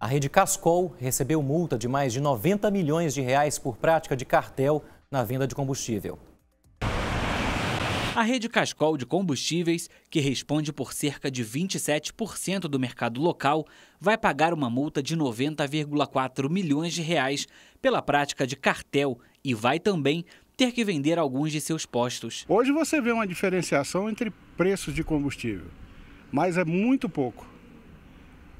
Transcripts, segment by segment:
A rede Cascol recebeu multa de mais de 90 milhões de reais por prática de cartel na venda de combustível. A rede Cascol de combustíveis, que responde por cerca de 27% do mercado local, vai pagar uma multa de 90,4 milhões de reais pela prática de cartel e vai também ter que vender alguns de seus postos. Hoje você vê uma diferenciação entre preços de combustível, mas é muito pouco.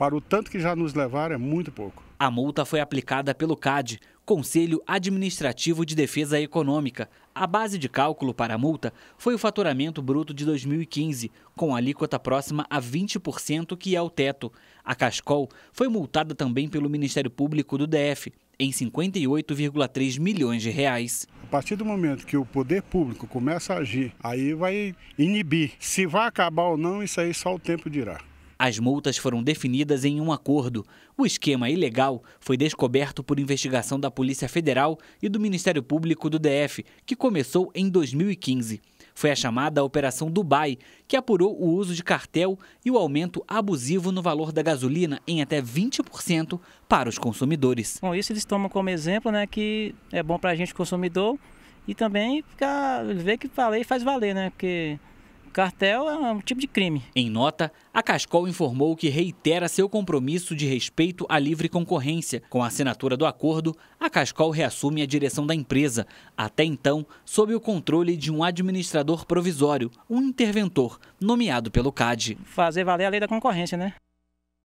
Para o tanto que já nos levaram, é muito pouco. A multa foi aplicada pelo CAD, Conselho Administrativo de Defesa Econômica. A base de cálculo para a multa foi o faturamento bruto de 2015, com alíquota próxima a 20%, que é o teto. A Cascol foi multada também pelo Ministério Público do DF, em 58,3 milhões de reais. A partir do momento que o poder público começa a agir, aí vai inibir. Se vai acabar ou não, isso aí só o tempo dirá. As multas foram definidas em um acordo. O esquema ilegal foi descoberto por investigação da Polícia Federal e do Ministério Público do DF, que começou em 2015. Foi a chamada Operação Dubai, que apurou o uso de cartel e o aumento abusivo no valor da gasolina em até 20% para os consumidores. Bom, isso eles tomam como exemplo, né, que é bom para a gente consumidor e também ficar, ver que falei faz valer, né, porque Cartel é um tipo de crime. Em nota, a Cascol informou que reitera seu compromisso de respeito à livre concorrência. Com a assinatura do acordo, a Cascol reassume a direção da empresa, até então sob o controle de um administrador provisório, um interventor, nomeado pelo CAD. Fazer valer a lei da concorrência, né?